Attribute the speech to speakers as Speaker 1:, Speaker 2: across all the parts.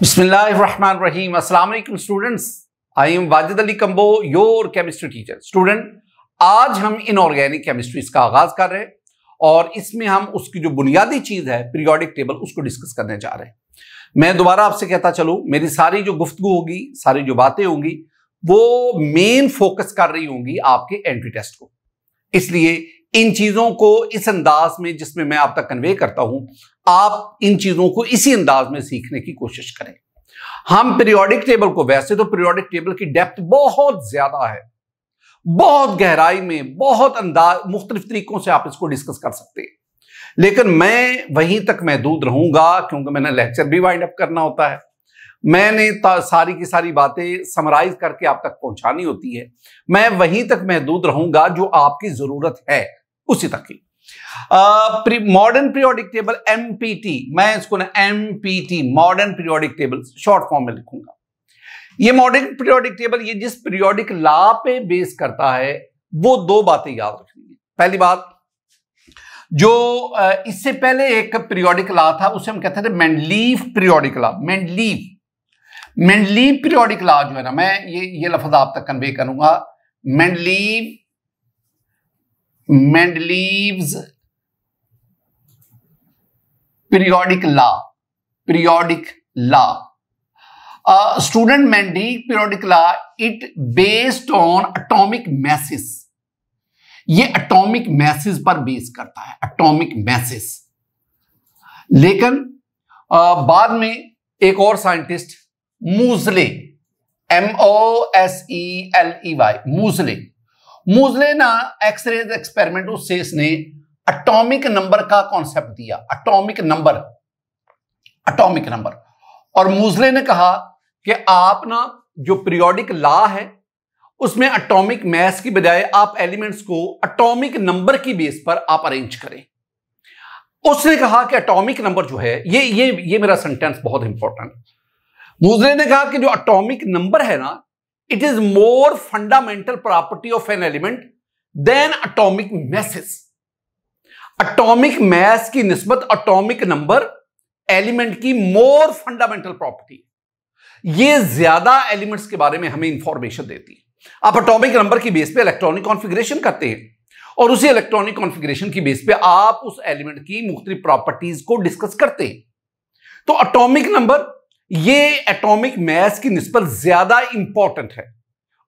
Speaker 1: Bismillahirrahmanirrahim. Assalamu alaikum students. I am Wajid Ali Kambo, your chemistry teacher. Student, आज हम inorganic chemistry का आगाज कर रहे हैं और इसमें हम उसकी जो बुनियादी चीज है पीरियोडिक टेबल उसको डिस्कस करने जा रहे हैं मैं दोबारा आपसे कहता चलूं मेरी सारी जो गुफ्तगु होगी सारी जो बातें होंगी वो मेन फोकस कर रही होंगी आपके एंट्री टेस्ट को इसलिए इन चीज़ों को इस अंदाज में जिसमें मैं आप तक कन्वे करता हूं आप इन चीज़ों को इसी अंदाज में सीखने की कोशिश करें हम पीरियोडिक टेबल को वैसे तो पीरियोडिक टेबल की डेप्थ बहुत ज्यादा है बहुत गहराई में बहुत अंदाज मुख्तलिफ तरीकों से आप इसको डिस्कस कर सकते हैं लेकिन मैं वहीं तक महदूद रहूंगा क्योंकि मैंने लेक्चर भी वाइंड अप करना होता है मैंने सारी की सारी बातें समराइज करके आप तक पहुंचानी होती है मैं वहीं तक महदूद रहूंगा जो आपकी जरूरत है उसी तक की मॉडर्न पीरियोडिक टेबल एमपीटी मैं इसको ना MPT modern periodic table short form में लिखूंगा ये मॉडर्न पीरियोडिक टेबल ये जिस पीरियोडिक ला पे बेस करता है वो दो बातें याद रखनी है पहली बात जो इससे पहले एक पीरियोडिक ला था उसे हम कहते थे Mendeleev periodic law Mendeleev Mendeleev periodic law जो है ना मैं ये ये लफ्ज आप तक कन्वे करूंगा Mendeleev Mendeleev's periodic law periodic law student Mendeleev periodic law it based on atomic masses ये एटॉमिक मैसेस पर बेस करता है एटॉमिक मैसेस लेकिन आ, बाद में एक और scientist Moseley M O S E L E Y Moseley Moseley ना एक्सरे एक्सपेरिमेंट उससे इसने अटोमिक नंबर का कॉन्सेप्ट दिया अटोमिक नंबर अटोमिक नंबर और मुजले ने कहा कि आप ना जो पीरियोडिक लॉ है उसमें अटोमिक मैस की बजाय आप एलिमेंट्स को अटोमिक नंबर की बेस पर आप अरेंज करें उसने कहा कि अटोमिक नंबर जो है ये ये ये मेरा सेंटेंस बहुत इंपॉर्टेंट मुजले ने कहा कि जो अटोमिक नंबर है ना it is more fundamental property of an element than atomic masses atomic mass की नस्बत अटोमिक नंबर एलिमेंट की मोर फंडामेंटल प्रॉपर्टी ये ज्यादा एलिमेंट्स के बारे में हमें इंफॉर्मेशन देती है आप अटोमिक नंबर की बेस पे इलेक्ट्रॉनिक कॉन्फ़िगरेशन करते हैं और उसी इलेक्ट्रॉनिक कॉन्फ़िगरेशन की बेस पे आप उस एलिमेंट की मुख्तलि प्रॉपर्टीज को डिस्कस करते हैं तो अटोमिक नंबर ये एटॉमिक मैस की निष्पत ज्यादा इंपॉर्टेंट है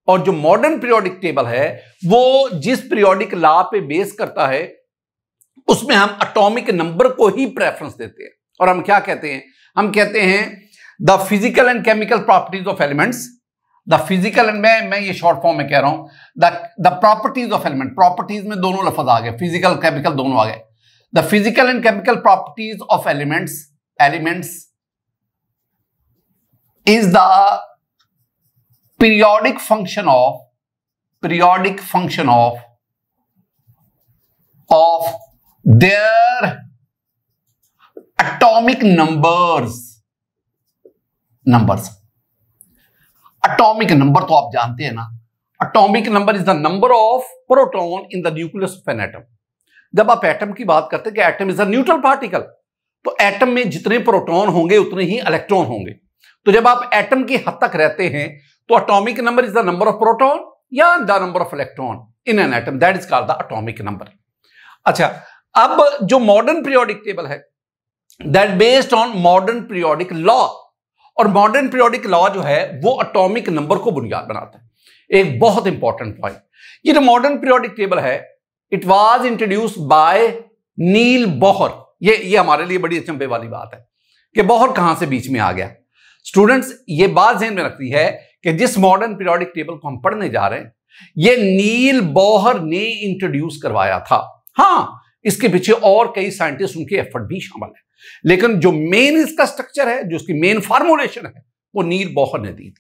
Speaker 1: और जो मॉडर्न पीरियोडिक टेबल है वो जिस पीरियोडिक ला पे बेस करता है उसमें हम एटॉमिक नंबर को ही प्रेफरेंस देते हैं और हम क्या कहते हैं हम कहते हैं the physical and chemical properties of elements the physical and मैं मैं ये शॉर्ट फॉर्म में कह रहा हूं the properties of element properties में दोनों लफज आ गए फिजिकल केमिकल दोनों आ गए the physical and chemical properties of elements elements is the periodic function of periodic function of of their atomic numbers numbers atomic number तो आप जानते हैं ना atomic number is the number of proton in the nucleus of an atom जब आप atom की बात करते हैं कि atom is a neutral particle तो एटम में जितने प्रोटॉन होंगे उतने ही इलेक्ट्रॉन होंगे तो जब आप एटम की हद तक रहते हैं तो atomic number is the number of proton या the number of electron in an atom that is called the atomic number अच्छा अब जो मॉडर्न पीरियोडिक टेबल है that based on modern periodic law और मॉडर्न पीरियोडिक लॉ जो है वो atomic number को बुनियाद बनाता है एक बहुत इंपॉर्टेंट पॉइंट ये जो मॉडर्न पीरियोडिक टेबल है it was introduce by Niels Bohr ये ये हमारे लिए बड़ी अचंभे वाली बात है कि बोहर कहां से बीच में आ गया स्टूडेंट्स ये बात जहन में रखती है कि जिस मॉडर्न पीरियोडिक टेबल को हम पढ़ने जा रहे हैं ये नील बोहर ने इंट्रोड्यूस करवाया था हाँ इसके पीछे और कई साइंटिस्ट उनके एफर्ट भी शामिल है लेकिन जो मेन इसका स्ट्रक्चर है जो उसकी मेन फार्मोलेशन है वो नील बोहर ने दी थी